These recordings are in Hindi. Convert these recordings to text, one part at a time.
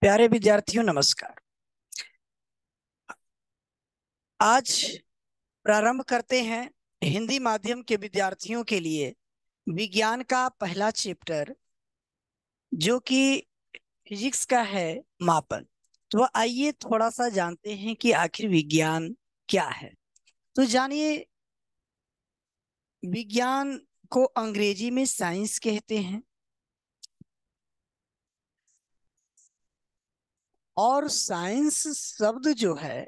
प्यारे विद्यार्थियों नमस्कार आज प्रारंभ करते हैं हिंदी माध्यम के विद्यार्थियों के लिए विज्ञान का पहला चैप्टर जो कि फिजिक्स का है मापन तो आइए थोड़ा सा जानते हैं कि आखिर विज्ञान क्या है तो जानिए विज्ञान को अंग्रेजी में साइंस कहते हैं और साइंस शब्द जो है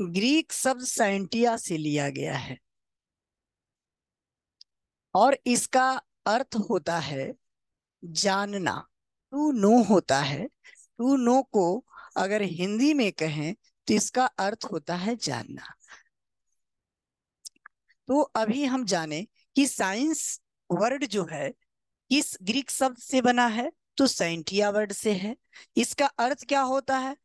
ग्रीक शब्द साइंटिया से लिया गया है और इसका अर्थ होता है जानना टू नो होता है टू नो को अगर हिंदी में कहें तो इसका अर्थ होता है जानना तो अभी हम जाने कि साइंस वर्ड जो है किस ग्रीक शब्द से बना है तो सेंटिया वर्ड से है इसका अर्थ क्या होता है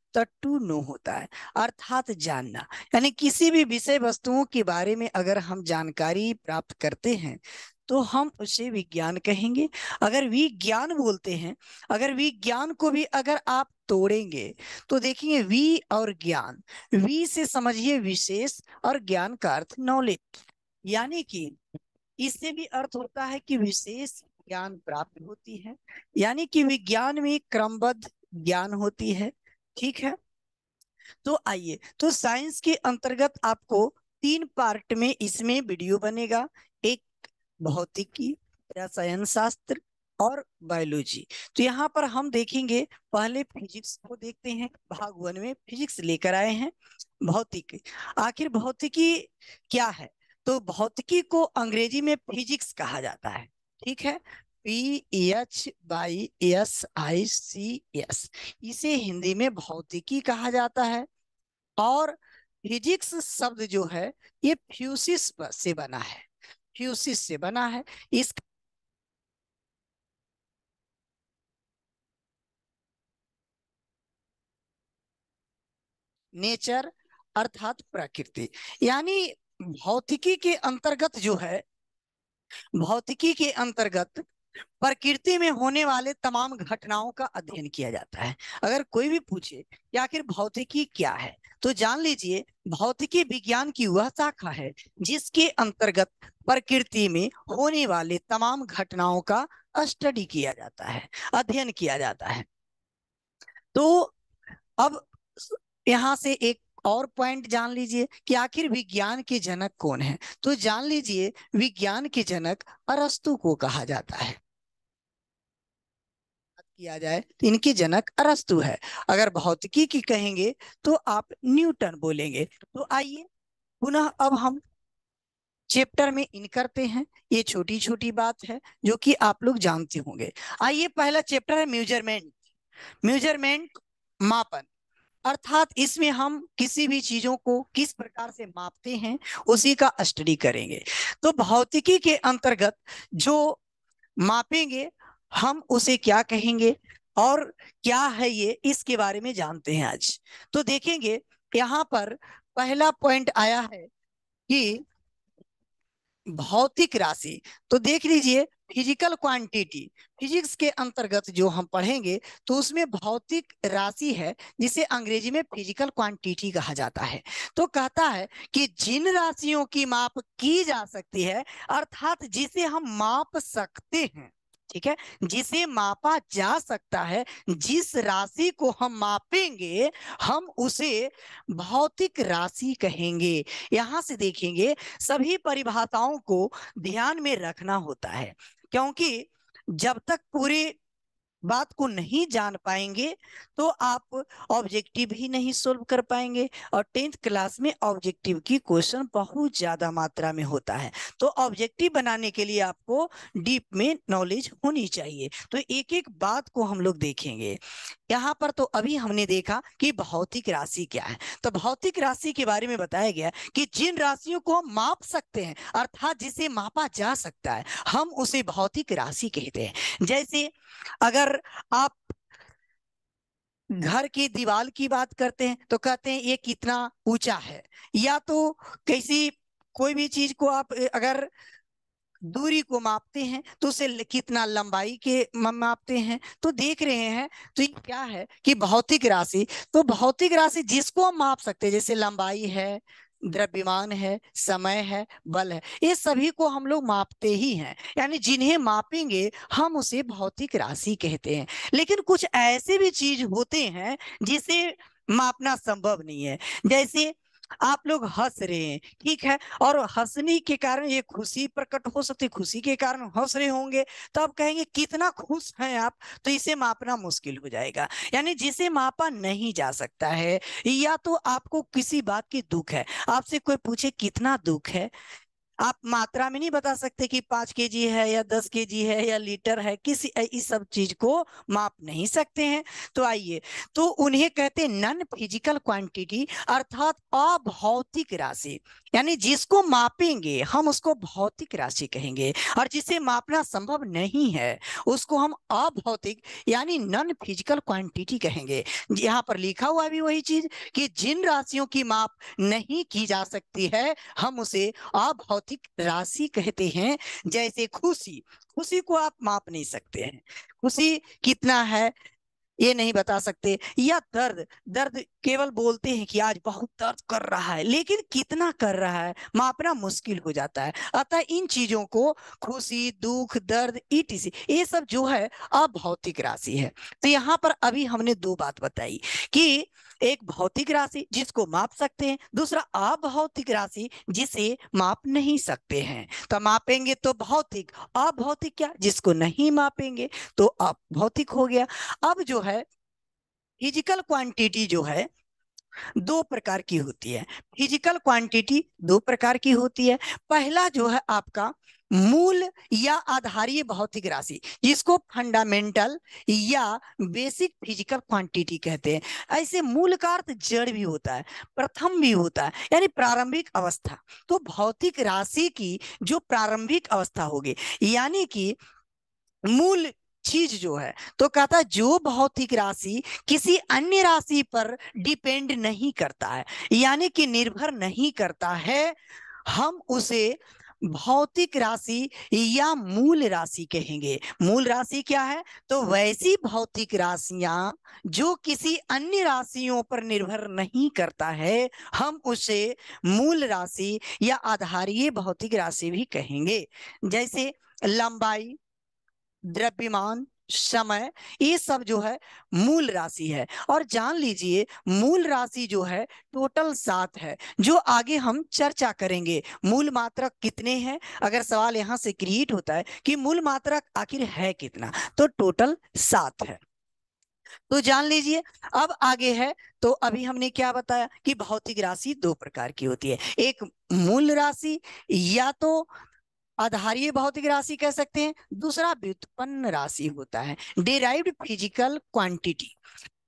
टू नो होता है अर्थात जानना यानी किसी भी विषय वस्तुओं के बारे में अगर हम जानकारी प्राप्त करते हैं तो हम उसे विज्ञान कहेंगे अगर विज्ञान बोलते हैं अगर विज्ञान को भी अगर आप तोड़ेंगे तो देखेंगे वी और ज्ञान वी से समझिए विशेष और ज्ञान का अर्थ नॉलेज यानी कि इससे भी अर्थ होता है कि विशेष ज्ञान प्राप्त होती है यानी कि विज्ञान में क्रमबद्ध ज्ञान होती है ठीक है तो आइए तो साइंस के अंतर्गत आपको तीन पार्ट में इसमें वीडियो बनेगा एक भौतिकी रसायन शास्त्र और बायोलॉजी तो यहाँ पर हम देखेंगे पहले फिजिक्स को देखते हैं भाग वन में फिजिक्स लेकर आए हैं भौतिक आखिर भौतिकी क्या है तो भौतिकी को अंग्रेजी में फिजिक्स कहा जाता है ठीक है P H by S I C S इसे हिंदी में भौतिकी कहा जाता है और फिजिक्स शब्द जो है ये फ्यूसिस से बना है फ्यूसिस से बना है इस नेचर अर्थात प्रकृति यानी भौतिकी के अंतर्गत जो है भौतिकी के अंतर्गत प्रकृति में होने वाले तमाम घटनाओं का अध्ययन किया जाता है अगर कोई भी पूछे कि आखिर भौतिकी क्या है तो जान लीजिए भौतिकी विज्ञान की वह शाखा है जिसके अंतर्गत प्रकृति में होने वाले तमाम घटनाओं का स्टडी किया जाता है अध्ययन किया जाता है तो अब यहां से एक और पॉइंट जान लीजिए कि आखिर विज्ञान के जनक कौन है तो जान लीजिए विज्ञान के जनक अरस्तु को कहा जाता है किया जाए तो इनके जनक अरस्तु है अगर भौतिकी की कहेंगे तो आप न्यूटन बोलेंगे तो आइए पुनः अब हम चैप्टर में इन करते हैं ये छोटी छोटी बात है जो कि आप लोग जानते होंगे आइए पहला चैप्टर है म्यूजरमेंट म्यूजरमेंट मापन अर्थात इसमें हम किसी भी चीजों को किस प्रकार से मापते हैं उसी का स्टडी करेंगे तो भौतिकी के अंतर्गत जो मापेंगे हम उसे क्या कहेंगे और क्या है ये इसके बारे में जानते हैं आज तो देखेंगे यहाँ पर पहला पॉइंट आया है कि भौतिक राशि तो देख लीजिए फिजिकल क्वांटिटी फिजिक्स के अंतर्गत जो हम पढ़ेंगे तो उसमें भौतिक राशि है जिसे अंग्रेजी में फिजिकल क्वांटिटी कहा जाता है तो कहता है कि जिन राशियों की माप की जा सकती है अर्थात जिसे हम माप सकते हैं ठीक है जिसे मापा जा सकता है जिस राशि को हम मापेंगे हम उसे भौतिक राशि कहेंगे यहां से देखेंगे सभी परिभाषाओं को ध्यान में रखना होता है क्योंकि जब तक पूरी बात को नहीं जान पाएंगे तो आप ऑब्जेक्टिव ही नहीं सोल्व कर पाएंगे और टेंथ क्लास में ऑब्जेक्टिव की क्वेश्चन बहुत ज़्यादा मात्रा में होता है तो ऑब्जेक्टिव बनाने के लिए आपको डीप में नॉलेज होनी चाहिए तो एक एक बात को हम लोग देखेंगे यहाँ पर तो अभी हमने देखा कि भौतिक राशि क्या है तो भौतिक राशि के बारे में बताया गया कि जिन राशियों को हम माप सकते हैं अर्थात जिसे मापा जा सकता है हम उसे भौतिक राशि कहते हैं जैसे अगर अगर आप घर की दीवार की बात करते हैं तो कहते हैं ये कितना ऊंचा है या तो कैसी कोई भी चीज को आप अगर दूरी को मापते हैं तो उसे कितना लंबाई के मापते हैं तो देख रहे हैं तो ये क्या है कि भौतिक राशि तो भौतिक राशि जिसको हम माप सकते हैं जैसे लंबाई है द्रव्यमान है समय है बल है ये सभी को हम लोग मापते ही हैं यानी जिन्हें मापेंगे हम उसे भौतिक राशि कहते हैं लेकिन कुछ ऐसे भी चीज होते हैं जिसे मापना संभव नहीं है जैसे आप लोग हंस रहे हैं ठीक है और हंसने के कारण ये खुशी प्रकट हो सकती है खुशी के कारण हंस रहे होंगे तो आप कहेंगे कितना खुश हैं आप तो इसे मापना मुश्किल हो जाएगा यानी जिसे मापा नहीं जा सकता है या तो आपको किसी बात की दुख है आपसे कोई पूछे कितना दुख है आप मात्रा में नहीं बता सकते कि पाँच के जी है या दस के जी है या लीटर है किसी इस सब चीज को माप नहीं सकते हैं तो आइए तो उन्हें कहते नन फिजिकल क्वांटिटी अर्थात अभौतिक राशि यानी जिसको मापेंगे हम उसको भौतिक राशि कहेंगे और जिसे मापना संभव नहीं है उसको हम अभौतिक यानी नन फिजिकल क्वांटिटी कहेंगे यहाँ पर लिखा हुआ भी वही चीज कि जिन राशियों की माप नहीं की जा सकती है हम उसे अभौतिक आर्थिक राशि कहते हैं जैसे खुशी खुशी को आप माप नहीं सकते हैं खुशी कितना है ये नहीं बता सकते या दर्द दर्द केवल बोलते हैं कि आज बहुत दर्द कर रहा है लेकिन कितना कर रहा है मापना मुश्किल हो जाता है अतः इन चीजों को खुशी दुख दर्द ईटीसी e ये सब जो है अभौतिक राशि है तो यहाँ पर अभी हमने दो बात बताई कि एक भौतिक राशि जिसको माप सकते हैं दूसरा अभौतिक राशि जिसे माप नहीं सकते हैं तो मापेंगे तो भौतिक अभौतिक क्या जिसको नहीं मापेंगे तो अभौतिक हो गया अब जो है फिजिकल क्वांटिटी जो है दो प्रकार की होती है फिजिकल क्वांटिटी दो प्रकार की होती है पहला जो है आपका मूल या आधारीय भौतिक राशि जिसको फंडामेंटल या बेसिक फिजिकल क्वांटिटी कहते हैं ऐसे मूल का अर्थ जड़ भी होता है प्रथम भी होता है यानी प्रारंभिक अवस्था तो भौतिक राशि की जो प्रारंभिक अवस्था होगी यानी कि मूल चीज जो है तो कहता है जो भौतिक राशि किसी अन्य राशि पर डिपेंड नहीं करता है यानी कि निर्भर नहीं करता है हम उसे भौतिक राशि या मूल राशि कहेंगे मूल राशि क्या है तो वैसी भौतिक राशियां जो किसी अन्य राशियों पर निर्भर नहीं करता है हम उसे मूल राशि या आधारीय भौतिक राशि भी कहेंगे जैसे लंबाई द्रव्यमान समय ये सब जो है मूल राशि है और जान लीजिए मूल राशि जो है टोटल सात है जो आगे हम चर्चा करेंगे मूल मात्रक कितने हैं अगर सवाल यहाँ से क्रिएट होता है कि मूल मात्रक आखिर है कितना तो टोटल सात है तो जान लीजिए अब आगे है तो अभी हमने क्या बताया कि भौतिक राशि दो प्रकार की होती है एक मूल राशि या तो आधारीय भौतिक राशि कह सकते हैं दूसरा व्युत्पन्न राशि होता है डेराइव्ड फिजिकल क्वांटिटी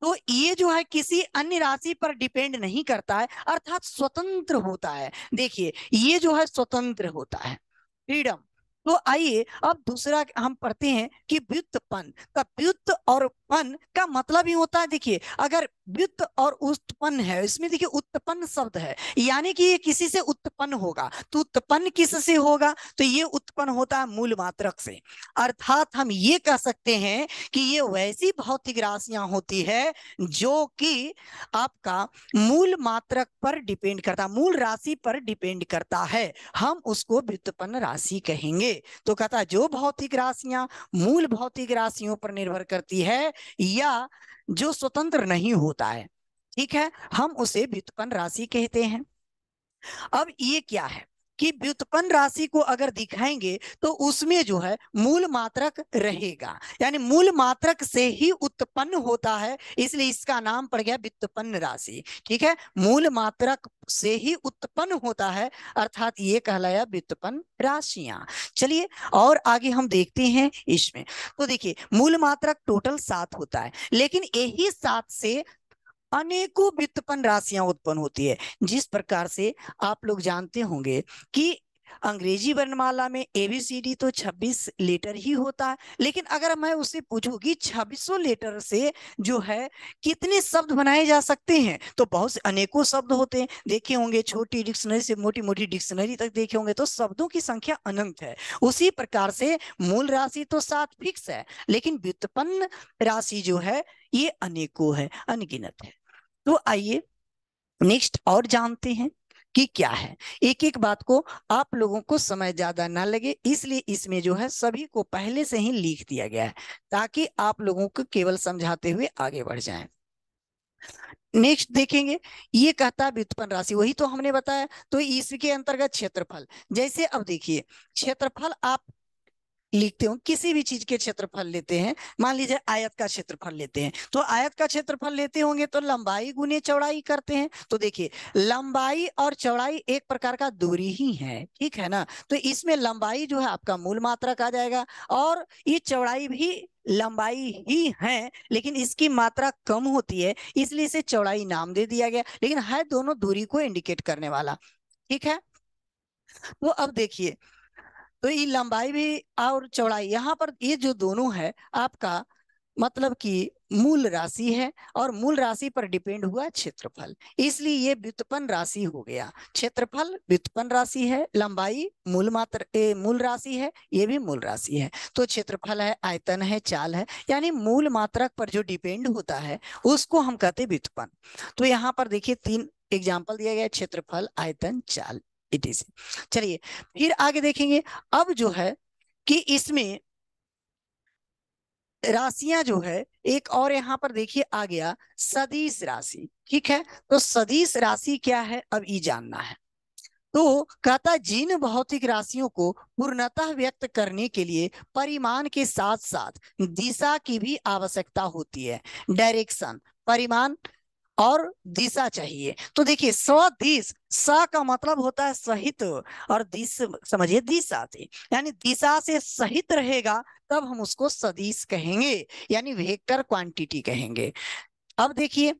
तो ये जो है किसी अन्य राशि पर डिपेंड नहीं करता है अर्थात स्वतंत्र होता है देखिए ये जो है स्वतंत्र होता है फ्रीडम तो आइए अब दूसरा हम पढ़ते हैं कि व्युत्पन्न का व्युत्त और पन का मतलब ही होता है देखिए अगर वित्त और उत्पन्न है इसमें देखिए उत्पन्न शब्द है यानी कि ये किसी से उत्पन्न होगा तो उत्पन्न किस से होगा तो ये उत्पन्न होता है मूल मात्रक से अर्थात हम ये कह सकते हैं कि ये वैसी भौतिक राशियां होती है जो कि आपका मूल मात्रक पर डिपेंड करता मूल राशि पर डिपेंड करता है हम उसको व्युत्पन्न राशि कहेंगे तो कहता जो भौतिक राशियां मूल भौतिक राशियों पर निर्भर करती है या जो स्वतंत्र नहीं होता है ठीक है हम उसे व्युत्पन्न राशि कहते हैं अब ये क्या है कि व्युत्पन्न राशि को अगर दिखाएंगे तो उसमें जो है मूल मात्रक रहेगा यानी मूल मात्रक से ही उत्पन्न होता है इसलिए इसका नाम पड़ गया व्युत्पन्न राशि ठीक है मूल मात्रक से ही उत्पन्न होता है अर्थात ये कहलाया व्युत्पन्न राशियां चलिए और आगे हम देखते हैं इसमें तो देखिए मूल मात्रक टोटल सात होता है लेकिन यही सात से अनेकों वित्तपन राशियां उत्पन्न होती है जिस प्रकार से आप लोग जानते होंगे कि अंग्रेजी वर्णमाला में एबीसीडी तो 26 लेटर ही होता है लेकिन अगर मैं उससे पूछूंगी 2600 लेटर से जो है कितने शब्द बनाए जा सकते हैं तो बहुत से अनेकों शब्द होते हैं देखे होंगे छोटी डिक्शनरी से मोटी मोटी डिक्शनरी तक देखे होंगे तो शब्दों की संख्या अनंत है उसी प्रकार से मूल राशि तो सात फिक्स है लेकिन व्युत्पन्न राशि जो है ये अनेकों है अनगिनत है तो आइए नेक्स्ट और जानते हैं कि क्या है एक एक बात को आप लोगों को समय ज्यादा ना लगे इसलिए इसमें जो है सभी को पहले से ही लिख दिया गया है ताकि आप लोगों को केवल समझाते हुए आगे बढ़ जाएं नेक्स्ट देखेंगे ये कहता है व्युत्पन्न राशि वही तो हमने बताया तो इसके अंतर्गत क्षेत्रफल जैसे अब देखिए क्षेत्रफल आप लिखते हो किसी भी चीज के क्षेत्रफल लेते हैं मान लीजिए आयत का क्षेत्रफल लेते हैं तो आयत का क्षेत्रफल लेते होंगे तो लंबाई गुने चौड़ाई करते हैं तो देखिए लंबाई और चौड़ाई एक प्रकार का दूरी ही है ठीक है ना तो इसमें लंबाई जो है आपका मूल मात्रा कहा जाएगा और ये चौड़ाई भी लंबाई ही है लेकिन इसकी मात्रा कम होती है इसलिए इसे चौड़ाई नाम दे दिया गया लेकिन है दोनों दूरी को इंडिकेट करने वाला ठीक है तो अब देखिए तो ये लंबाई भी और चौड़ाई यहाँ पर ये जो दोनों है आपका मतलब कि मूल राशि है और मूल राशि पर डिपेंड हुआ क्षेत्रफल इसलिए ये व्युत्पन्न राशि हो गया क्षेत्रफल व्युत्पन्न राशि है लंबाई मूल मात्र मूल राशि है ये भी मूल राशि है तो क्षेत्रफल है आयतन है चाल है यानी मूल मात्रक पर जो डिपेंड होता है उसको हम कहते व्युत्पन्न तो यहाँ पर देखिए तीन एग्जाम्पल दिया गया क्षेत्रफल आयतन चाल इट इज चलिए फिर आगे देखेंगे अब जो है कि इसमें राशियां जो है एक और यहाँ पर देखिए आ गया सदीश राशि ठीक है तो सदीश राशि क्या है अब ये जानना है तो कहता जिन भौतिक राशियों को पूर्णतः व्यक्त करने के लिए परिमाण के साथ साथ दिशा की भी आवश्यकता होती है डायरेक्शन परिमाण और दिशा चाहिए तो देखिए स्वदिश स का मतलब होता है सहित और दिश समझिए दिशा से यानी दिशा से सहित रहेगा तब हम उसको सदिश कहेंगे यानी वेक्टर क्वांटिटी कहेंगे अब देखिए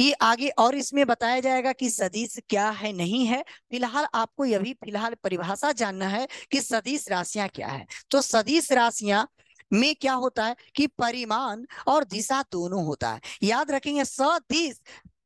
ये आगे और इसमें बताया जाएगा कि सदिश क्या है नहीं है फिलहाल आपको यह भी फिलहाल परिभाषा जानना है कि सदिश राशियां क्या है तो सदिश राशियां में क्या होता है कि परिमाण और दिशा दोनों होता है याद रखेंगे सदिश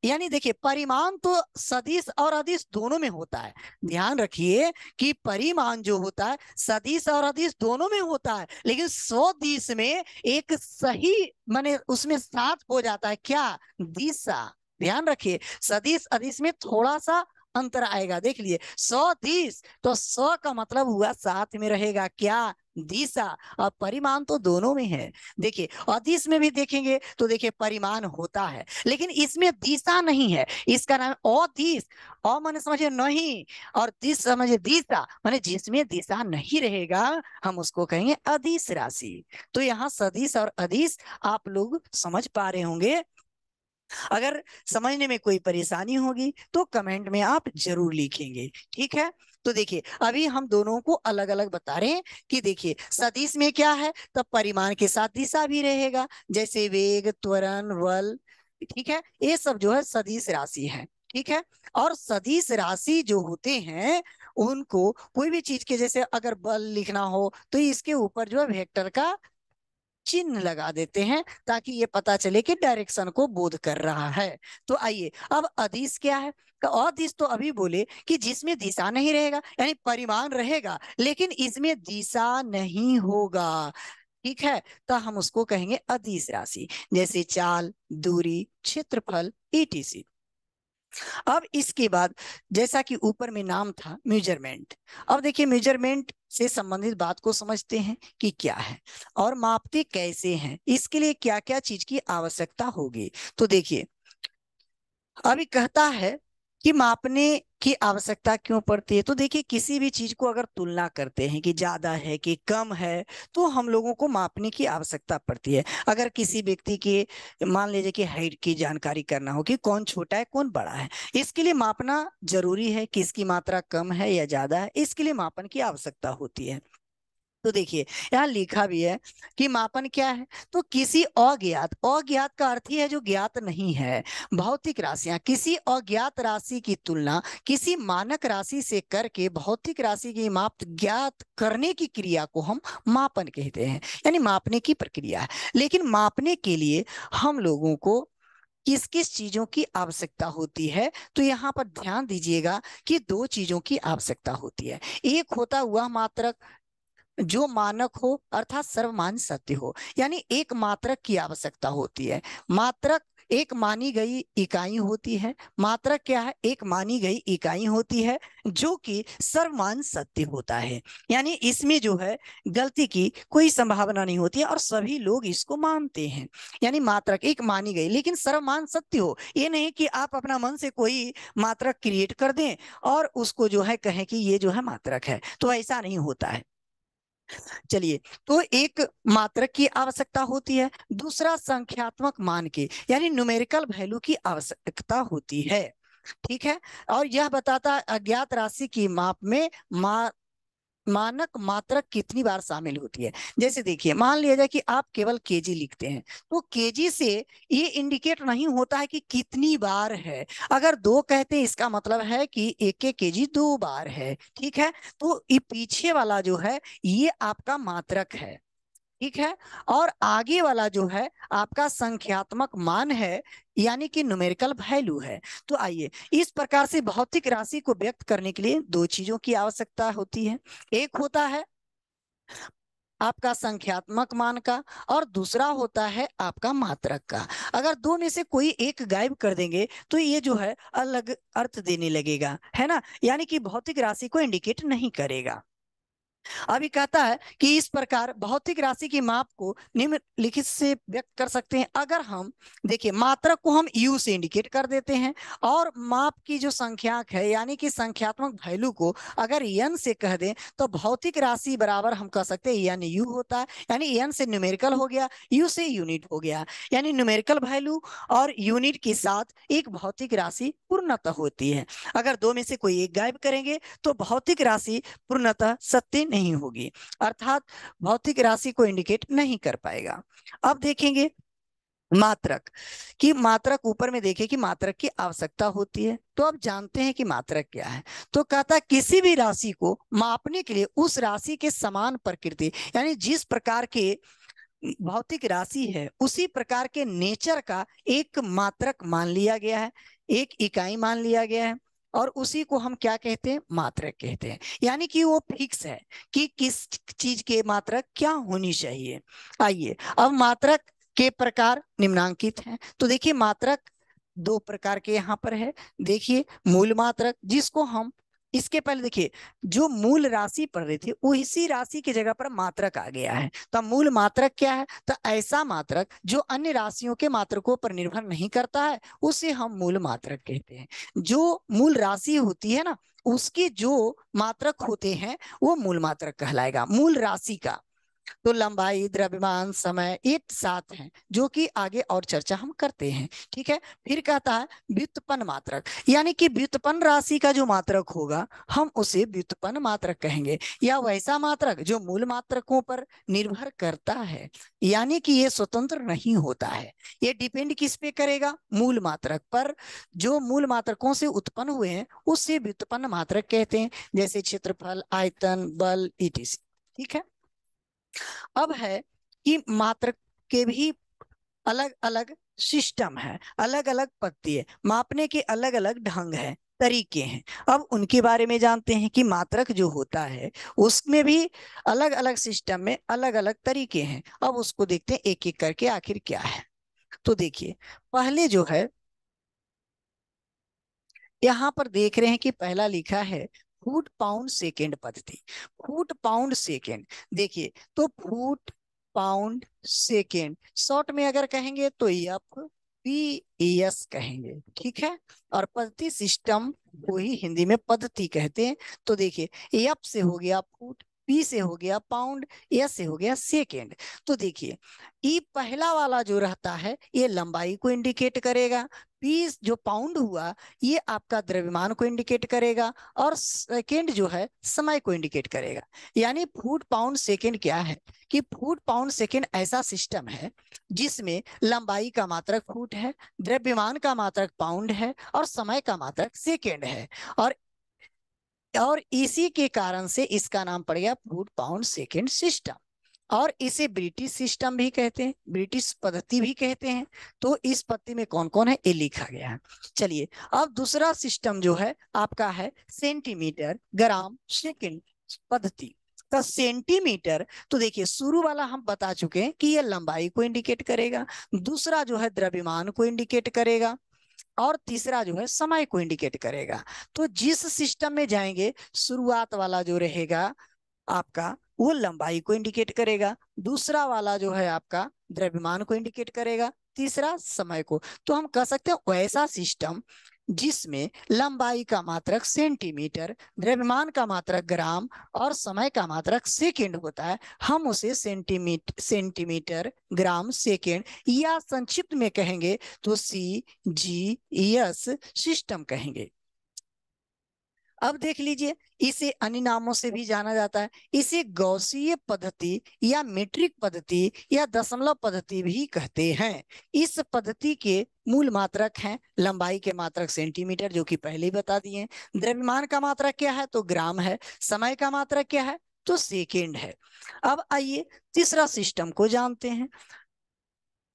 यानी देखिए परिमाण तो सदिश और अदिश दोनों में होता है ध्यान रखिए कि परिमाण जो होता है सदिश और अदिश दोनों में होता है लेकिन स्वदिश में एक सही माने उसमें साथ हो जाता है क्या दिशा ध्यान रखिए सदिश अदिश में थोड़ा सा अंतर आएगा देख लिए सौ दिस तो सौ का मतलब हुआ साथ में रहेगा क्या दिशा और परिमाण तो दोनों में है देखिए अधिस में भी देखेंगे तो देखिए परिमाण होता है लेकिन इसमें दिशा नहीं है इसका नाम अदिश अ मन समझे नहीं और दिश समझे दिशा माने जिसमें दिशा नहीं रहेगा हम उसको कहेंगे अधिस राशि तो यहाँ सदिश और अधिस आप लोग समझ पा रहे होंगे अगर समझने में कोई परेशानी होगी तो कमेंट में आप जरूर लिखेंगे ठीक है तो देखिए अभी हम दोनों को अलग अलग बता रहे हैं कि देखिए सदिश में क्या है तब परिमाण के साथ दिशा भी रहेगा जैसे वेग त्वरण वल ठीक है ये सब जो है सदिश राशि है ठीक है और सदिश राशि जो होते हैं उनको कोई भी चीज के जैसे अगर बल लिखना हो तो इसके ऊपर जो है वेक्टर का चिन्ह लगा देते हैं ताकि ये पता चले कि डायरेक्शन को बोध कर रहा है तो आइए अब अधिस क्या है अदिश तो अभी बोले कि जिसमें दिशा नहीं रहेगा यानी परिमाण रहेगा लेकिन इसमें दिशा नहीं होगा ठीक है तो हम उसको कहेंगे अधिस राशि जैसे चाल दूरी क्षेत्रफल ईटीसी अब इसके बाद जैसा कि ऊपर में नाम था मेजरमेंट अब देखिए मेजरमेंट से संबंधित बात को समझते हैं कि क्या है और मापते कैसे हैं इसके लिए क्या क्या चीज की आवश्यकता होगी तो देखिए अभी कहता है कि मापने की आवश्यकता क्यों पड़ती है तो देखिए किसी भी चीज को अगर तुलना करते हैं कि ज्यादा है कि कम है तो हम लोगों को मापने की आवश्यकता पड़ती है अगर किसी व्यक्ति की मान लीजिए कि हाइट की जानकारी करना हो कि कौन छोटा है कौन बड़ा है इसके लिए मापना जरूरी है कि इसकी मात्रा कम है या ज्यादा है इसके लिए मापन की आवश्यकता होती है तो देखिए यहाँ लिखा भी है कि मापन क्या है तो किसी अज्ञात अज्ञात का अर्थ ही है जो ज्ञात नहीं है भौतिक राशियां किसी अज्ञात राशि की तुलना किसी मानक राशि से करके भौतिक राशि की माप ज्ञात करने की क्रिया को हम मापन कहते हैं यानी मापने की प्रक्रिया है लेकिन मापने के लिए हम लोगों को किस किस चीजों की आवश्यकता होती है तो यहाँ पर ध्यान दीजिएगा कि दो चीजों की आवश्यकता होती है एक होता हुआ मात्रक जो मानक हो अर्थात सर्वमान सत्य हो यानी एक मात्रक की आवश्यकता होती है मात्रक एक मानी गई इकाई होती है मात्रक क्या है एक मानी गई इकाई होती है जो कि सर्वमान सत्य होता है यानी इसमें जो है गलती की कोई संभावना नहीं होती है और सभी लोग इसको मानते हैं यानी मात्रक एक मानी गई लेकिन सर्वमान सत्य हो ये नहीं कि आप अपना मन से कोई मात्रक क्रिएट कर दें और उसको जो है कहें कि ये जो है मात्रक है तो ऐसा नहीं होता है चलिए तो एक मात्रक की आवश्यकता होती है दूसरा संख्यात्मक मान की यानी न्यूमेरिकल वैल्यू की आवश्यकता होती है ठीक है और यह बताता अज्ञात राशि की माप में मा मानक मात्रक कितनी बार शामिल होती है जैसे देखिए मान लिया जाए कि आप केवल केजी लिखते हैं तो केजी से ये इंडिकेट नहीं होता है कि कितनी बार है अगर दो कहते हैं इसका मतलब है कि एक एक केजी दो बार है ठीक है तो ये पीछे वाला जो है ये आपका मात्रक है ठीक है और आगे वाला जो है आपका संख्यात्मक मान है यानी कि न्यूमेरिकल वैल्यू है तो आइए इस प्रकार से भौतिक राशि को व्यक्त करने के लिए दो चीजों की आवश्यकता होती है एक होता है आपका संख्यात्मक मान का और दूसरा होता है आपका मात्रक का अगर दो में से कोई एक गायब कर देंगे तो ये जो है अलग अर्थ देने लगेगा है ना यानी कि भौतिक राशि को इंडिकेट नहीं करेगा अभी कहता है कि इस प्रकार भौतिक राशि की माप को निम्नलिखित से व्यक्त कर सकते हैं अगर हम देखिए मात्रक को हम यू से इंडिकेट कर देते हैं और माप की जो संख्या है यानी कि संख्यात्मक वैल्यू को अगर यन से कह दें तो भौतिक राशि बराबर हम कह सकते हैं यन यू होता है यानी यन से न्यूमेरिकल हो गया यू से यूनिट हो गया यानी न्यूमेरिकल वैल्यू और यूनिट के साथ एक भौतिक राशि पूर्णतः होती है अगर दो में से कोई एक गायब करेंगे तो भौतिक राशि पूर्णतः सत्य नहीं होगी अर्थात भौतिक राशि को इंडिकेट नहीं कर पाएगा अब देखेंगे मात्रक कि मात्रक ऊपर में देखे कि मात्रक की आवश्यकता होती है तो अब जानते हैं कि मात्रक क्या है तो कहता किसी भी राशि को मापने के लिए उस राशि के समान प्रकृति यानी जिस प्रकार के भौतिक राशि है उसी प्रकार के नेचर का एक मात्रक मान लिया गया है एक इकाई मान लिया गया है और उसी को हम क्या कहते हैं मात्रक कहते हैं यानी कि वो फिक्स है कि किस चीज के मात्रक क्या होनी चाहिए आइए अब मात्रक के प्रकार निम्नांकित हैं तो देखिए मात्रक दो प्रकार के यहाँ पर है देखिए मूल मात्रक जिसको हम इसके पहले देखिए जो मूल राशि पढ़ रहे थे वो इसी राशि की जगह पर मात्रक आ गया है तो मूल मात्रक क्या है तो ऐसा मात्रक जो अन्य राशियों के मात्रकों पर निर्भर नहीं करता है उसे हम मूल मात्रक कहते हैं जो मूल राशि होती है ना उसके जो मात्रक होते हैं वो मूल मात्रक कहलाएगा मूल राशि का तो लंबाई द्रव्यमान समय ये सात हैं जो कि आगे और चर्चा हम करते हैं ठीक है फिर कहता है व्युत्पन्न मात्रक यानी कि व्युत्पन्न राशि का जो मात्रक होगा हम उसे व्युत्पन्न मात्रक कहेंगे या वैसा मात्रक जो मूल मात्रकों पर निर्भर करता है यानी कि ये स्वतंत्र नहीं होता है ये डिपेंड किस पे करेगा मूल मात्रक पर जो मूल मात्रकों से उत्पन्न हुए हैं उससे व्युत्पन्न मात्रक कहते हैं जैसे क्षेत्रफल आयतन बल इटिस ठीक है अब है कि मात्र के भी अलग अलग सिस्टम है अलग अलग पद्धति है मापने के अलग अलग ढंग है तरीके हैं अब उनके बारे में जानते हैं कि मात्रक जो होता है उसमें भी अलग अलग सिस्टम में अलग अलग तरीके हैं अब उसको देखते हैं एक एक करके आखिर क्या है तो देखिए पहले जो है यहाँ पर देख रहे हैं कि पहला लिखा है फुट पाउंड सेकेंड पद्धति फुट पाउंड सेकेंड देखिए तो फुट पाउंड सेकेंड शॉर्ट में अगर कहेंगे तो ये आप पी एस कहेंगे ठीक है और पद्धति सिस्टम को ही हिंदी में पद्धति कहते हैं तो देखिए एफ से हो गया फुट पी से हो गया पाउंड एस से हो गया सेकेंड तो देखिए ई पहला वाला जो रहता है ये लंबाई को इंडिकेट करेगा पी जो पाउंड हुआ ये आपका द्रव्यमान को इंडिकेट करेगा और सेकेंड जो है समय को इंडिकेट करेगा यानी फूट पाउंड सेकेंड क्या है कि फूट पाउंड सेकेंड ऐसा सिस्टम है जिसमें लंबाई का मात्रक फूट है द्रव्यमान का मात्रक पाउंड है और समय का मात्रक सेकेंड है और और इसी के कारण से इसका नाम पड़ गया फूट पाउंड सेकेंड सिस्टम और इसे ब्रिटिश सिस्टम भी कहते हैं ब्रिटिश पद्धति भी कहते हैं तो इस पद्धति में कौन कौन है ये लिखा गया है चलिए अब दूसरा सिस्टम जो है आपका है सेंटीमीटर ग्राम सेकेंड पद्धति तो सेंटीमीटर तो देखिए शुरू वाला हम बता चुके हैं कि यह लंबाई को इंडिकेट करेगा दूसरा जो है द्रव्यमान को इंडिकेट करेगा और तीसरा जो है समय को इंडिकेट करेगा तो जिस सिस्टम में जाएंगे शुरुआत वाला जो रहेगा आपका वो लंबाई को इंडिकेट करेगा दूसरा वाला जो है आपका द्रव्यमान को इंडिकेट करेगा तीसरा समय को तो हम कह सकते हैं वैसा सिस्टम जिसमें लंबाई का मात्रक सेंटीमीटर द्रव्यमान का मात्रक ग्राम और समय का मात्रक सेकेंड होता है हम उसे सेंटीमीटर सेंटीमीटर ग्राम सेकेंड या संक्षिप्त में कहेंगे तो सी जी एस सिस्टम कहेंगे अब देख लीजिए इसे अन्य नामों से भी जाना जाता है इसे गौसीय पद्धति या मेट्रिक पद्धति या दशमलव पद्धति भी कहते हैं इस पद्धति के मूल मात्रक हैं लंबाई के मात्रक सेंटीमीटर जो कि पहले ही बता दिए द्रव्यमान का मात्रक क्या है तो ग्राम है समय का मात्रक क्या है तो सेकेंड है अब आइए तीसरा सिस्टम को जानते हैं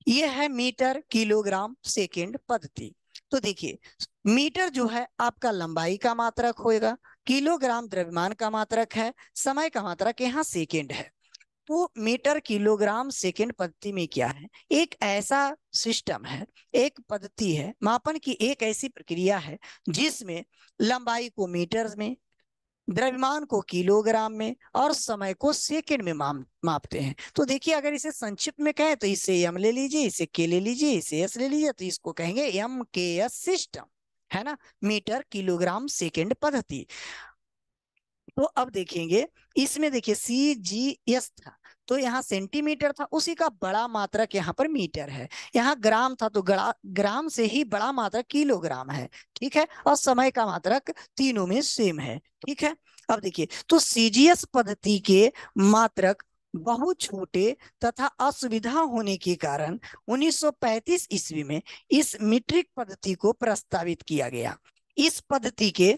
यह है मीटर किलोग्राम सेकेंड पद्धति तो देखिए मीटर जो है आपका लंबाई का मात्रक होएगा किलोग्राम द्रव्यमान का मात्रक है समय का मात्रक यहाँ सेकेंड है वो तो मीटर किलोग्राम सेकेंड पद्धति में क्या है एक ऐसा सिस्टम है एक पद्धति है मापन की एक ऐसी प्रक्रिया है जिसमें लंबाई को मीटर में द्रव्यमान को किलोग्राम में और समय को सेकंड में मापते हैं तो देखिए अगर इसे संक्षिप्त में कहें तो इसे एम ले लीजिए इसे के ले लीजिए इसे एस ले लीजिए तो इसको कहेंगे एम के एस सिस्टम है ना मीटर किलोग्राम सेकेंड पद्धति तो अब देखेंगे इसमें देखिए सी जी एस था तो यहाँ सेंटीमीटर था उसी का बड़ा मात्रक यहाँ पर मीटर है यहाँ ग्राम था तो ग्राम से ही बड़ा मात्रक किलोग्राम है ठीक है और समय का मात्रक तीनों में सेम है ठीक है अब देखिए तो सीजीएस पद्धति के मात्रक बहुत छोटे तथा असुविधा होने के कारण 1935 ईस्वी में इस मीट्रिक पद्धति को प्रस्तावित किया गया इस पद्धति के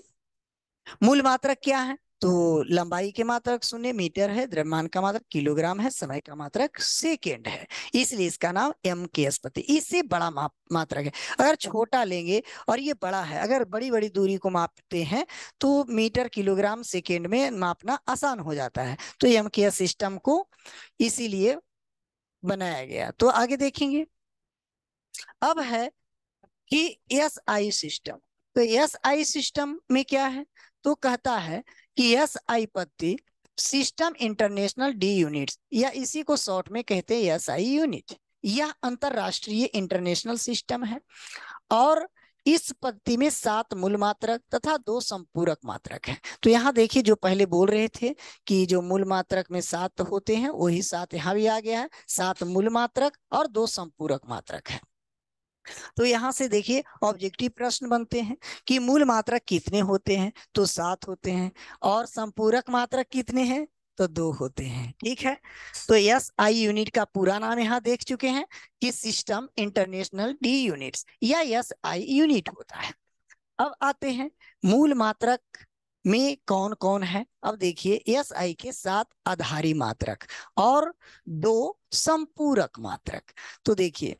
मूल मात्रक क्या है तो लंबाई के मात्रक शून्य मीटर है द्रव्यमान का मात्रक किलोग्राम है समय का मात्रक सेकेंड है इसलिए इसका नाम एम के स्पति इससे बड़ा माप मात्रक है अगर छोटा लेंगे और ये बड़ा है अगर बड़ी बड़ी दूरी को मापते हैं तो मीटर किलोग्राम सेकेंड में मापना आसान हो जाता है तो एम के सिस्टम को इसीलिए बनाया गया तो आगे देखेंगे अब है कि एस आई सिस्टम तो एस आई सिस्टम में क्या है तो कहता है कि S I system international de units या इसी को शॉर्ट में कहते हैं यस आई यूनिट यह अंतरराष्ट्रीय इंटरनेशनल सिस्टम है और इस पद्धति में सात मूल मात्रक तथा दो संपूरक मात्रक है तो यहाँ देखिए जो पहले बोल रहे थे कि जो मूल मात्रक में सात होते हैं वही सात यहाँ भी आ गया है सात मूल मात्रक और दो संपूरक मात्रक है तो यहाँ से देखिए ऑब्जेक्टिव प्रश्न बनते हैं कि मूल मात्रक कितने होते हैं तो सात होते हैं और संपूरक मात्रक कितने हैं तो दो होते हैं ठीक है तो यस आई यूनिट का पूरा नाम यहाँ देख चुके हैं कि सिस्टम इंटरनेशनल डी यूनिट्स या यस आई यूनिट होता है अब आते हैं मूल मात्रक में कौन कौन है अब देखिए यस आई के साथ आधारी मात्रक और दो संपूरक मात्रक तो देखिए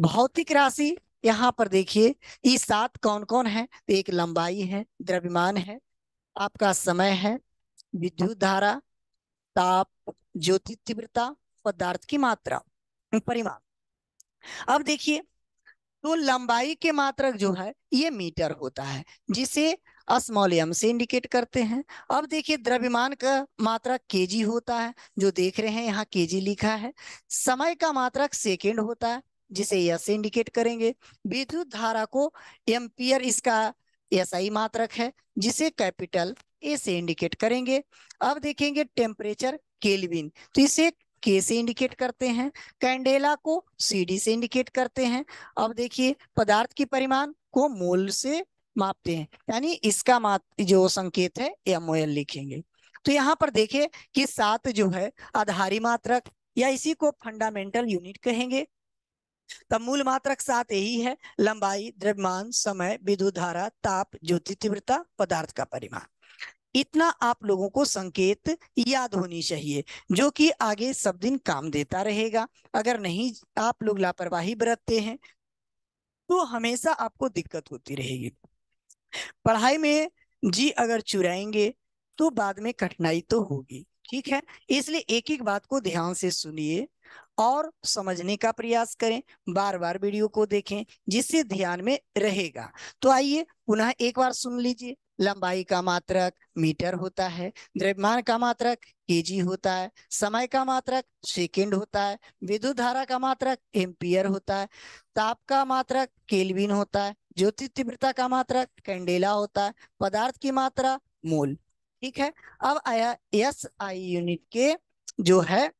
भौतिक राशि यहाँ पर देखिए ये सात कौन कौन है तो एक लंबाई है द्रव्यमान है आपका समय है विद्युत धारा ताप ज्योति तीव्रता पदार्थ की मात्रा परिमाण अब देखिए तो लंबाई के मात्रक जो है ये मीटर होता है जिसे अस्मोलियम से इंडिकेट करते हैं अब देखिए द्रव्यमान का मात्रक केजी होता है जो देख रहे हैं यहाँ केजी लिखा है समय का मात्रक सेकेंड होता है जिसे यस इंडिकेट करेंगे विद्युत धारा को एम्पियर इसका एसआई मात्रक है जिसे कैपिटल ए से इंडिकेट करेंगे अब देखेंगे टेम्परेचर केल्विन तो इसे के से इंडिकेट करते हैं कैंडेला को सीडी से इंडिकेट करते हैं अब देखिए पदार्थ की परिमाण को मोल से मापते हैं यानी इसका मात जो संकेत है एम लिखेंगे तो यहाँ पर देखें कि सात जो है आधारी मात्रक या इसी को फंडामेंटल यूनिट कहेंगे तब मूल मात्रक सात यही है लंबाई द्रव्यमान समय विद्युत धारा ताप ज्योति तीव्रता पदार्थ का परिमाण इतना आप लोगों को संकेत याद होनी चाहिए जो कि आगे सब दिन काम देता रहेगा अगर नहीं आप लोग लापरवाही बरतते हैं तो हमेशा आपको दिक्कत होती रहेगी पढ़ाई में जी अगर चुराएंगे तो बाद में कठिनाई तो होगी ठीक है इसलिए एक एक बात को ध्यान से सुनिए और समझने का प्रयास करें बार बार वीडियो को देखें जिससे ध्यान में रहेगा तो आइए पुनः एक बार सुन लीजिए लंबाई का मात्रक मीटर होता है द्रव्यमान का मात्रक केजी होता है समय का मात्रक सेकेंड होता है विद्युत धारा का मात्रक एम्पियर होता है ताप का मात्रक केल्विन होता है ज्योति तीव्रता का मात्रक कैंडेला होता है पदार्थ की मात्रा मोल ठीक है अब आया एस आई यूनिट के जो है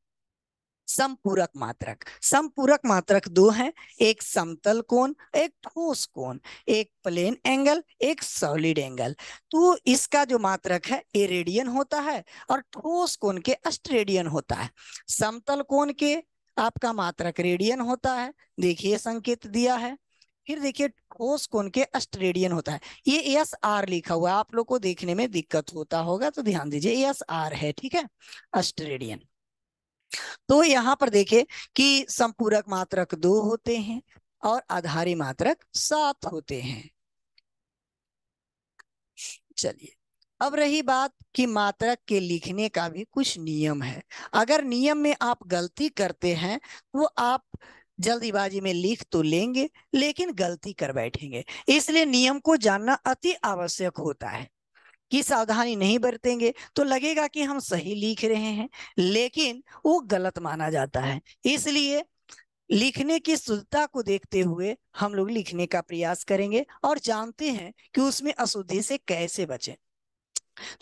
समपूरक मात्रक समपूरक मात्रक दो हैं एक समतल कोण एक ठोस कोण एक प्लेन एंगल एक सॉलिड एंगल तो इसका जो मात्रक है रेडियन होता है और ठोस कोण के अस्ट्रेडियन होता है समतल कोण के आपका मात्रक रेडियन होता है देखिए संकेत दिया है फिर देखिए ठोस कोण के अस्ट्रेडियन होता है ये एस आर लिखा हुआ है आप लोग को देखने में दिक्कत होता होगा तो ध्यान दीजिए एस आर है ठीक है अस्ट्रेडियन तो यहाँ पर देखे कि संपूरक मात्रक दो होते हैं और आधारी मात्रक सात होते हैं चलिए अब रही बात कि मात्रक के लिखने का भी कुछ नियम है अगर नियम में आप गलती करते हैं वो आप जल्दीबाजी में लिख तो लेंगे लेकिन गलती कर बैठेंगे इसलिए नियम को जानना अति आवश्यक होता है की सावधानी नहीं बरतेंगे तो लगेगा कि हम सही लिख रहे हैं लेकिन वो गलत माना जाता है इसलिए लिखने की शुद्धता को देखते हुए हम लोग लिखने का प्रयास करेंगे और जानते हैं कि उसमें अशुद्धि से कैसे बचें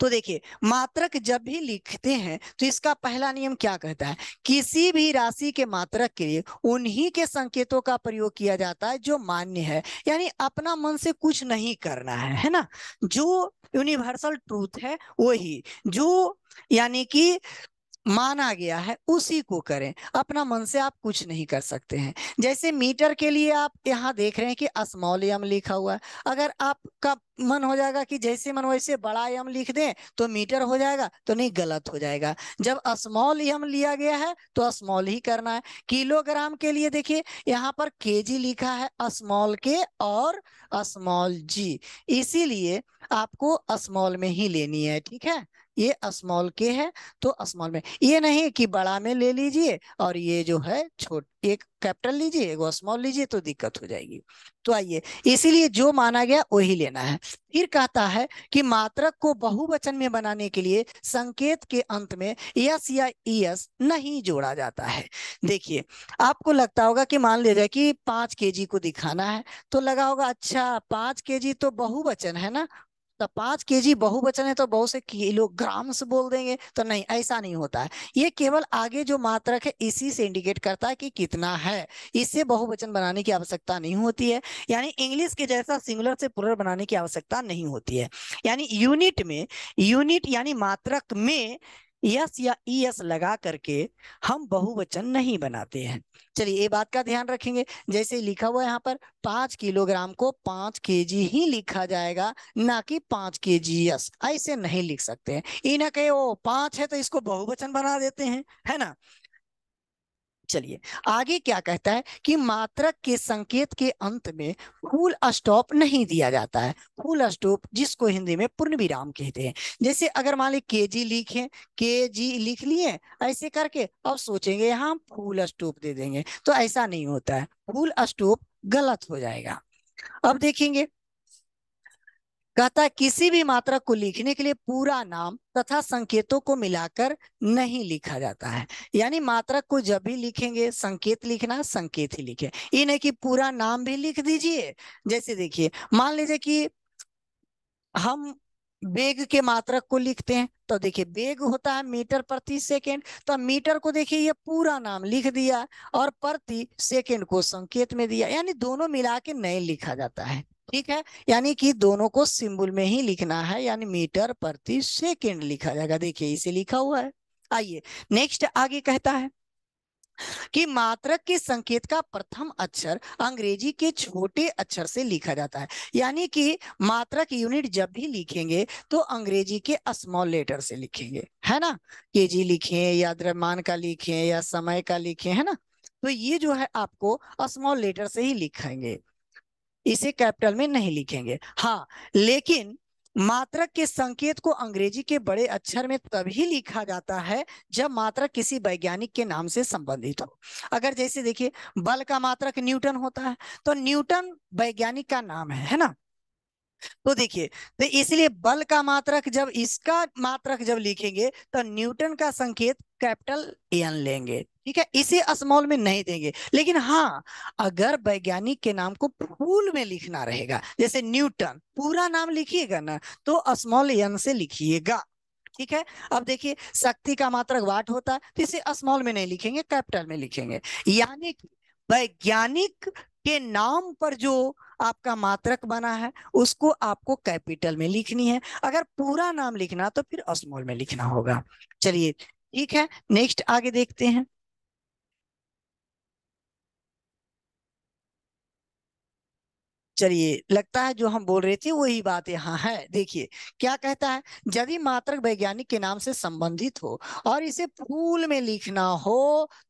तो देखिए मात्रक जब भी लिखते हैं तो इसका पहला नियम क्या कहता है किसी भी राशि के मात्रक के लिए उन्हीं के संकेतों का प्रयोग किया जाता है जो मान्य है यानी अपना मन से कुछ नहीं करना है है ना जो यूनिवर्सल ट्रूथ है वही जो यानी कि माना गया है उसी को करें अपना मन से आप कुछ नहीं कर सकते हैं जैसे मीटर के लिए आप यहाँ देख रहे हैं कि स्मॉल यम लिखा हुआ है अगर आपका मन हो जाएगा कि जैसे मन वैसे बड़ा यम लिख दें तो मीटर हो जाएगा तो नहीं गलत हो जाएगा जब स्मॉल यम लिया गया है तो स्मॉल ही करना है किलोग्राम के लिए देखिए यहाँ पर जी लिखा है स्मॉल के और स्मॉल जी इसीलिए आपको स्मॉल में ही लेनी है ठीक है ये अस्मॉल के है तो अस्मॉल में ये नहीं कि बड़ा में ले लीजिए और ये जो है छोट एक कैपिटल लीजिए एक स्मॉल लीजिए तो दिक्कत हो जाएगी तो आइए इसीलिए जो माना गया वही लेना है फिर कहता है कि मात्रक को बहुवचन में बनाने के लिए संकेत के अंत में यस या यस नहीं जोड़ा जाता है देखिए आपको लगता होगा कि मान लिया जाए कि पांच के को दिखाना है तो लगा होगा अच्छा पांच के तो बहुवचन है ना तो पांच के जी बहुवचन है तो बहुत से किलोग्राम्स से बोल देंगे तो नहीं ऐसा नहीं होता है ये केवल आगे जो मात्रक है इसी से इंडिकेट करता है कि कितना है इससे बहुवचन बनाने की आवश्यकता नहीं होती है यानी इंग्लिश के जैसा सिंगुलर से पुलर बनाने की आवश्यकता नहीं होती है यानी यूनिट में यूनिट यानी मात्रक में यस या ई एस लगा करके हम बहुवचन नहीं बनाते हैं चलिए ये बात का ध्यान रखेंगे जैसे लिखा हुआ है यहाँ पर पांच किलोग्राम को पांच के जी ही लिखा जाएगा ना कि पांच के जी यस ऐसे नहीं लिख सकते हैं ये ना कहे वो पांच है तो इसको बहुवचन बना देते हैं है ना चलिए आगे क्या कहता है कि मात्रक के संकेत के अंत में फूल स्टॉप नहीं दिया जाता है फूल स्टॉप जिसको हिंदी में पूर्ण विराम कहते हैं जैसे अगर मान ली के जी लिखे के जी लिख लिए ऐसे करके अब सोचेंगे यहाँ फूल स्टॉप दे देंगे तो ऐसा नहीं होता है फूल स्टॉप गलत हो जाएगा अब देखेंगे कहता है किसी भी मात्रा को लिखने के लिए पूरा नाम तथा संकेतों को मिलाकर नहीं लिखा जाता है यानी मात्रा को जब भी लिखेंगे संकेत लिखना संकेत ही लिखे ये नहीं कि पूरा नाम भी लिख दीजिए जैसे देखिए मान लीजिए कि हम बेग के मात्रक को लिखते हैं तो देखिए बेग होता है मीटर प्रति सेकेंड तो मीटर को देखिए ये पूरा नाम लिख दिया और प्रति सेकेंड को संकेत में दिया यानी दोनों मिला के नहीं लिखा जाता है ठीक है यानी कि दोनों को सिंबल में ही लिखना है यानी मीटर प्रति सेकेंड लिखा जाएगा देखिए इसे लिखा हुआ है आइए नेक्स्ट आगे कहता है कि मात्रक के संकेत का प्रथम अक्षर अंग्रेजी के छोटे अक्षर से लिखा जाता है यानी कि मात्रक यूनिट जब भी लिखेंगे तो अंग्रेजी के स्मॉल लेटर से लिखेंगे है ना के जी लिखें या द्रव्यमान का लिखें या समय का लिखें है ना तो ये जो है आपको स्मॉल लेटर से ही लिखेंगे इसे कैपिटल में नहीं लिखेंगे हाँ लेकिन मात्रक के संकेत को अंग्रेजी के बड़े अक्षर में तभी लिखा जाता है जब मात्रक किसी वैज्ञानिक के नाम से संबंधित हो अगर जैसे देखिए बल का मात्रक न्यूटन होता है तो न्यूटन वैज्ञानिक का नाम है है ना तो देखिए तो इसलिए बल का मात्रक जब इसका मात्रक जब लिखेंगे तो न्यूटन का संकेत कैपिटल एन लेंगे ठीक है इसे स्मॉल में नहीं देंगे लेकिन हाँ अगर वैज्ञानिक के नाम को फूल में लिखना रहेगा जैसे न्यूटन पूरा नाम लिखिएगा ना तो स्मॉल एन से लिखिएगा ठीक है अब देखिए शक्ति का मात्रक वाट होता है तो इसे स्मॉल में नहीं लिखेंगे कैपिटल में लिखेंगे यानी कि वैज्ञानिक के नाम पर जो आपका मात्रक बना है उसको आपको कैपिटल में लिखनी है अगर पूरा नाम लिखना तो फिर स्मॉल में लिखना होगा चलिए ठीक है नेक्स्ट आगे देखते हैं चलिए लगता है जो हम बोल रहे थे वही बात यहाँ है देखिए क्या कहता है यदि मात्रक वैज्ञानिक के नाम से संबंधित हो और इसे फूल में लिखना हो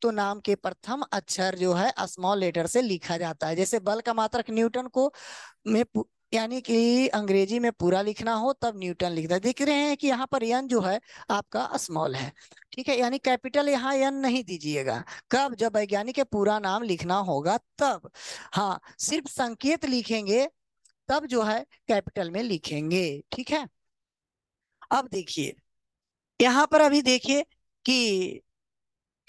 तो नाम के प्रथम अक्षर जो है स्मॉल लेटर से लिखा जाता है जैसे बल का मात्रक न्यूटन को में यानी कि अंग्रेजी में पूरा लिखना हो तब न्यूटन लिखता है देख रहे हैं कि यहाँ पर यन जो है आपका स्मॉल है ठीक है यानी कैपिटल यहाँ यन नहीं दीजिएगा कब जब वैज्ञानिक के पूरा नाम लिखना होगा तब हाँ सिर्फ संकेत लिखेंगे तब जो है कैपिटल में लिखेंगे ठीक है अब देखिए यहाँ पर अभी देखिए कि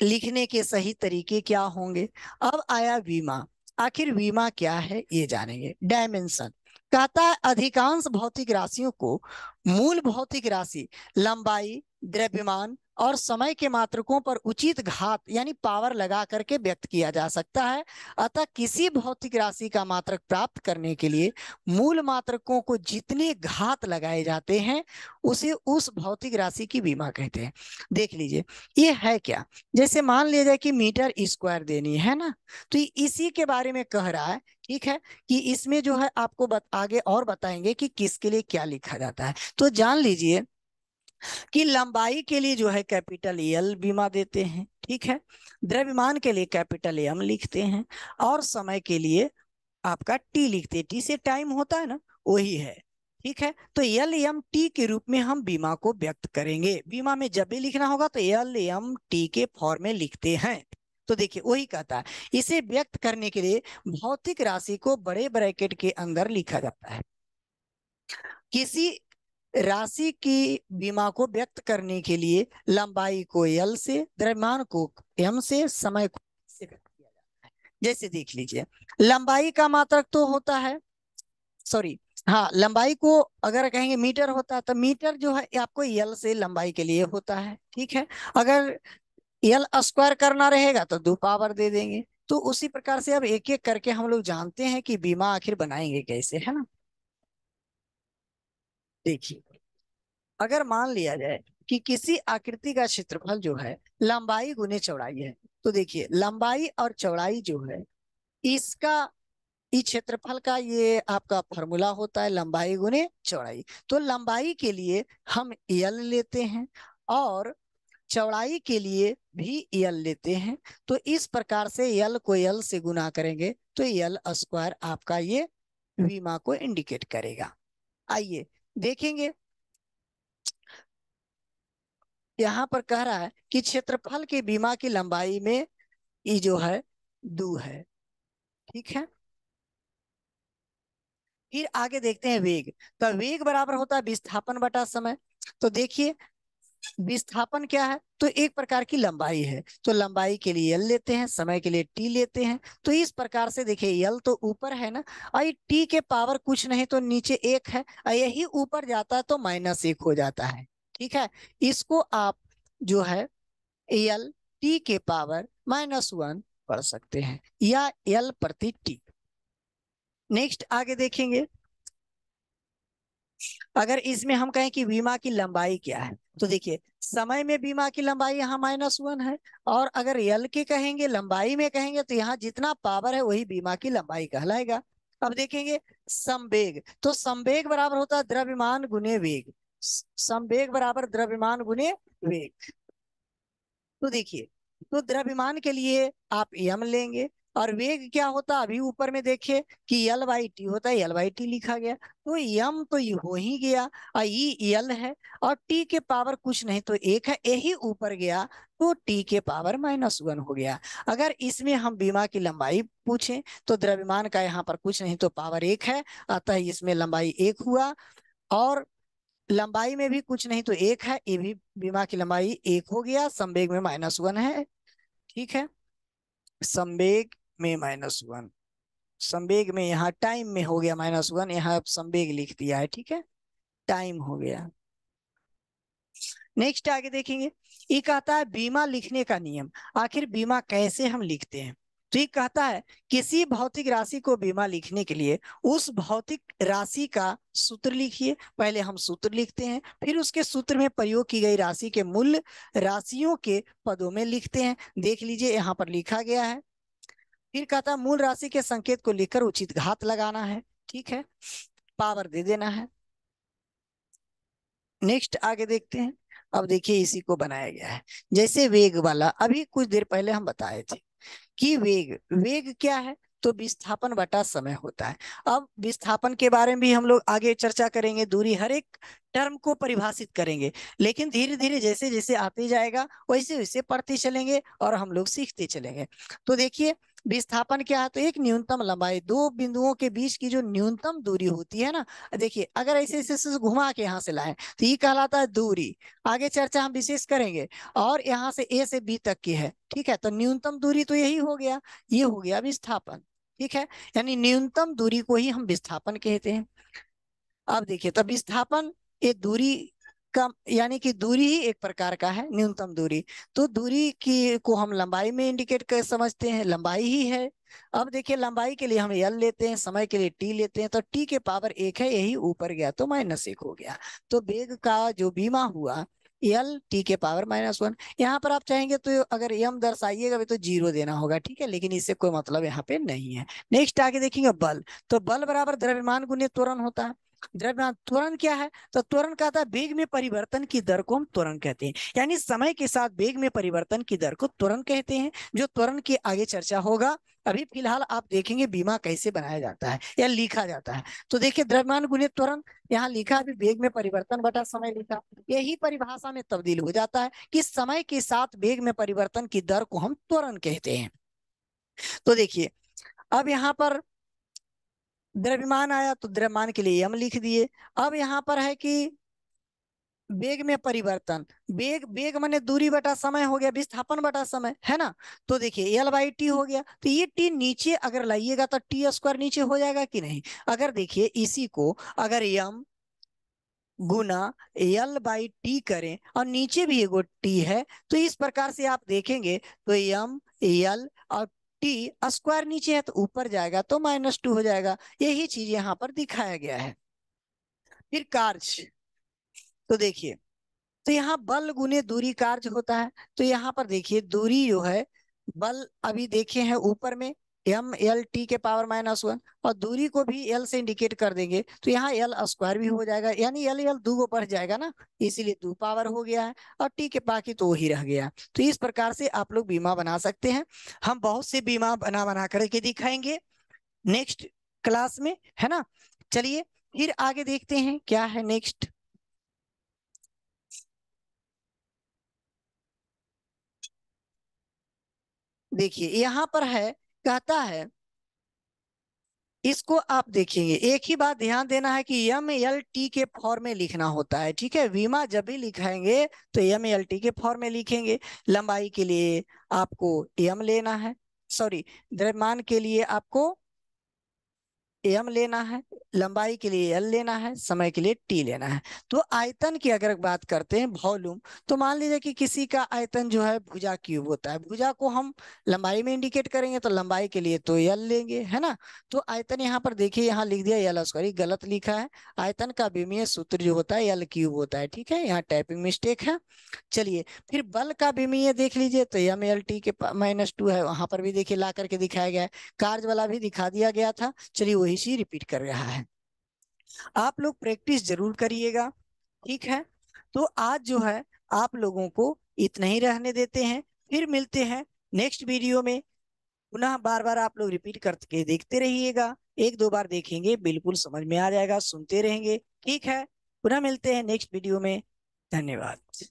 लिखने के सही तरीके क्या होंगे अब आया बीमा आखिर बीमा क्या है ये जानेंगे डायमेंशन कहता है अधिकांश भौतिक राशियों को मूल भौतिक राशि लंबाई द्रव्यमान और समय के मात्रकों पर उचित घात यानी पावर लगा करके व्यक्त किया जा सकता है अतः किसी भौतिक राशि का मात्रक प्राप्त करने के लिए मूल मात्रकों को जितने घात लगाए जाते हैं उसे उस भौतिक राशि की बीमा कहते हैं देख लीजिए ये है क्या जैसे मान लिया जाए कि मीटर स्क्वायर देनी है ना तो इसी के बारे में कह रहा है ठीक है कि इसमें जो है आपको बत, आगे और बताएंगे कि किसके लिए क्या लिखा जाता है तो जान लीजिए कि लंबाई के लिए जो है कैपिटल एल e बीमा देते हैं ठीक है द्रव्यमान के लिए कैपिटल एम e लिखते हैं और समय के लिए आपका टी लिखते हैं टी से टाइम होता है ना वही है ठीक है तो एल एम टी के रूप में हम बीमा को व्यक्त करेंगे बीमा में जब भी लिखना होगा तो एल एम टी के फॉर्म में लिखते हैं तो देखिए वही कहता है इसे व्यक्त करने के लिए भौतिक राशि को बड़े ब्रैकेट के अंदर लिखा जाता है किसी राशि की बीमा को व्यक्त करने के लिए लंबाई को एल से द्रव्यमान को एम से समय को से व्यक्त किया जाता है जैसे देख लीजिए लंबाई का मात्रक तो होता है सॉरी हाँ लंबाई को अगर कहेंगे मीटर होता है तो मीटर जो है आपको यल से लंबाई के लिए होता है ठीक है अगर यल स्क्वायर करना रहेगा तो दो पावर दे देंगे तो उसी प्रकार से अब एक एक करके हम लोग जानते हैं कि बीमा आखिर बनाएंगे कैसे है ना देखिए अगर मान लिया जाए कि किसी आकृति का क्षेत्रफल जो है लंबाई गुने चौड़ाई है तो देखिए लंबाई और चौड़ाई जो है इसका इस क्षेत्रफल का ये आपका फॉर्मूला होता है लंबाई गुने चौड़ाई तो लंबाई के लिए हम यल लेते हैं और चौड़ाई के लिए भी यल लेते हैं तो इस प्रकार से यल को यल से गुना करेंगे तो यल स्क्वायर आपका ये विमा को इंडिकेट करेगा आइए देखेंगे यहाँ पर कह रहा है कि क्षेत्रफल के बीमा की लंबाई में ये जो है दू है ठीक है फिर आगे देखते हैं वेग तो वेग बराबर होता है विस्थापन बटा समय तो देखिए विस्थापन क्या है तो एक प्रकार की लंबाई है तो लंबाई के लिए एल लेते हैं समय के लिए टी लेते हैं तो इस प्रकार से देखिए एल तो ऊपर है ना और ये टी के पावर कुछ नहीं तो नीचे एक है और यही ऊपर जाता है तो माइनस एक हो जाता है ठीक है इसको आप जो है एल टी के पावर माइनस वन पढ़ सकते हैं या एल प्रति टी नेक्स्ट आगे देखेंगे अगर इसमें हम कहें कि विमा की लंबाई क्या है तो देखिए समय में बीमा की लंबाई यहाँ माइनस वन है और अगर यल की कहेंगे लंबाई में कहेंगे तो यहाँ जितना पावर है वही बीमा की लंबाई कहलाएगा अब देखेंगे संवेग तो संवेग बराबर होता है द्रव्यमान गुने वेग संवेग बराबर द्रव्यमान गुने वेग तो देखिए तो द्रव्यमान के लिए आप यम लेंगे और वेग क्या होता अभी ऊपर में देखिए कि यल वाई टी होता है यल वाई टी लिखा गया तो यम तो ये हो ही गया और ई यल है और टी के पावर कुछ नहीं तो एक है यही ऊपर गया तो टी के पावर माइनस वन हो गया अगर इसमें हम बीमा की लंबाई पूछें तो द्रव्यमान का यहाँ पर कुछ नहीं तो पावर एक है अतः इसमें लंबाई एक हुआ और लंबाई में भी कुछ नहीं तो एक है ये भी बीमा की लंबाई एक हो गया संवेग में माइनस वन है ठीक है संवेग में माइनस वन संवेग में यहाँ टाइम में हो गया माइनस वन यहाँ संवेग लिख दिया है ठीक है टाइम हो गया नेक्स्ट आगे देखेंगे ये कहता है बीमा लिखने का नियम आखिर बीमा कैसे हम लिखते हैं तो ये कहता है किसी भौतिक राशि को बीमा लिखने के लिए उस भौतिक राशि का सूत्र लिखिए पहले हम सूत्र लिखते हैं फिर उसके सूत्र में प्रयोग की गई राशि के मूल्य राशियों के पदों में लिखते हैं देख लीजिए यहाँ पर लिखा गया है फिर कहता है मूल राशि के संकेत को लेकर उचित घात लगाना है ठीक है पावर दे देना है नेक्स्ट आगे देखते हैं अब देखिए इसी को बनाया गया है जैसे वेग वाला अभी कुछ देर पहले हम बताए थे कि वेग वेग क्या है तो विस्थापन बटा समय होता है अब विस्थापन के बारे में भी हम लोग आगे चर्चा करेंगे दूरी हर एक टर्म को परिभाषित करेंगे लेकिन धीरे धीरे जैसे जैसे आते जाएगा वैसे वैसे पढ़ते चलेंगे और हम लोग सीखते चलेंगे तो देखिए विस्थापन क्या है तो एक न्यूनतम लंबाई दो बिंदुओं के बीच की जो न्यूनतम दूरी होती है ना देखिए अगर ऐसे ऐसे घुमा के यहाँ से लाए तो ये कहलाता है दूरी आगे चर्चा हम विशेष करेंगे और यहाँ से ए से बी तक की है ठीक है तो न्यूनतम दूरी तो यही हो गया ये हो गया विस्थापन ठीक है यानी न्यूनतम दूरी को ही हम विस्थापन कहते हैं अब देखिए तो विस्थापन ये दूरी कम यानी कि दूरी ही एक प्रकार का है न्यूनतम दूरी तो दूरी की को हम लंबाई में इंडिकेट कर समझते हैं लंबाई ही है अब देखिए लंबाई के लिए हम यल लेते हैं समय के लिए टी लेते हैं तो टी के पावर एक है यही ऊपर गया तो माइनस एक हो गया तो बेग का जो बीमा हुआ यल टी के पावर माइनस वन यहाँ पर आप चाहेंगे तो अगर यम दर्शाइएगा भी तो जीरो देना होगा ठीक है लेकिन इससे कोई मतलब यहाँ पे नहीं है नेक्स्ट आगे देखेंगे बल तो बल बराबर द्रव्यमान गुण्य त्वरण होता है द्रव्यमान त्वरण क्या है तो त्वरण का था वेग में परिवर्तन की दर को हम त्वरण कहते हैं यानी समय के साथ वेग में परिवर्तन की दर को त्वरण कहते हैं जो त्वरण की आगे चर्चा होगा अभी फिलहाल आप देखेंगे बीमा कैसे बनाया जाता है या लिखा जाता है तो देखिए द्रव्यमान गुणित त्वरण यहाँ लिखा अभी वेग में परिवर्तन बटा समय लिखा यही परिभाषा में तब्दील हो जाता है कि समय के साथ वेग में परिवर्तन की दर को हम त्वरण कहते हैं तो देखिए अब यहाँ पर द्रव्यमान आया तो द्रव्यमान के लिए यम लिख दिए अब यहाँ पर है कि वेग में परिवर्तन वेग वेग मैंने दूरी बटा समय हो गया विस्थापन बटा समय है ना तो देखिए एल बाई टी हो गया तो ये टी नीचे अगर लाइएगा तो टी स्क्वायर नीचे हो जाएगा कि नहीं अगर देखिए इसी को अगर यम गुना एल बाई टी करें और नीचे भी एगो टी है तो इस प्रकार से आप देखेंगे तो यम एल और टी स्क्वायर नीचे है तो ऊपर जाएगा तो माइनस टू हो जाएगा यही चीज यहाँ पर दिखाया गया है फिर कार्य तो देखिए तो यहाँ बल गुने दूरी कार्य होता है तो यहाँ पर देखिए दूरी जो है बल अभी देखे हैं ऊपर में एम एल टी के पावर माइनस वन और दूरी को भी एल से इंडिकेट कर देंगे तो यहाँ एल स्क्वायर भी हो जाएगा यानी एल एल दो को बढ़ जाएगा ना इसीलिए दो पावर हो गया है और टी के बाकी तो वही रह गया तो इस प्रकार से आप लोग बीमा बना सकते हैं हम बहुत से बीमा बना बना करके दिखाएंगे नेक्स्ट क्लास में है ना चलिए फिर आगे देखते हैं क्या है नेक्स्ट देखिए यहां पर है कहता है इसको आप देखेंगे एक ही बात ध्यान देना है कि यम एल टी के फॉर्म में लिखना होता है ठीक है वीमा जब भी लिखाएंगे तो यम एल टी के फॉर्म में लिखेंगे लंबाई के लिए आपको यम लेना है सॉरी द्रव्यमान के लिए आपको एम लेना है लंबाई के लिए एल लेना है समय के लिए टी लेना है तो आयतन की अगर बात करते हैं वॉल्यूम तो मान लीजिए कि किसी का आयतन जो है भुजा क्यूब होता है भुजा को हम लंबाई में इंडिकेट करेंगे तो लंबाई के लिए तो एल लेंगे है ना तो आयतन यहाँ पर देखिए यहाँ लिख दिया एल सॉरी गलत लिखा है आयतन का विमीय सूत्र जो होता है एल क्यूब होता है ठीक है यहाँ टाइपिंग मिस्टेक है चलिए फिर बल का विमीय देख लीजिए तो एम एल टी के माइनस टू है वहां पर भी देखिए ला करके दिखाया गया है कार्य वाला भी दिखा दिया गया था चलिए वही चीज रिपीट कर रहा है आप लोग प्रैक्टिस जरूर करिएगा ठीक है तो आज जो है आप लोगों को इतना ही रहने देते हैं फिर मिलते हैं नेक्स्ट वीडियो में पुनः बार बार आप लोग रिपीट करके देखते रहिएगा एक दो बार देखेंगे बिल्कुल समझ में आ जाएगा सुनते रहेंगे ठीक है पुनः मिलते हैं नेक्स्ट वीडियो में धन्यवाद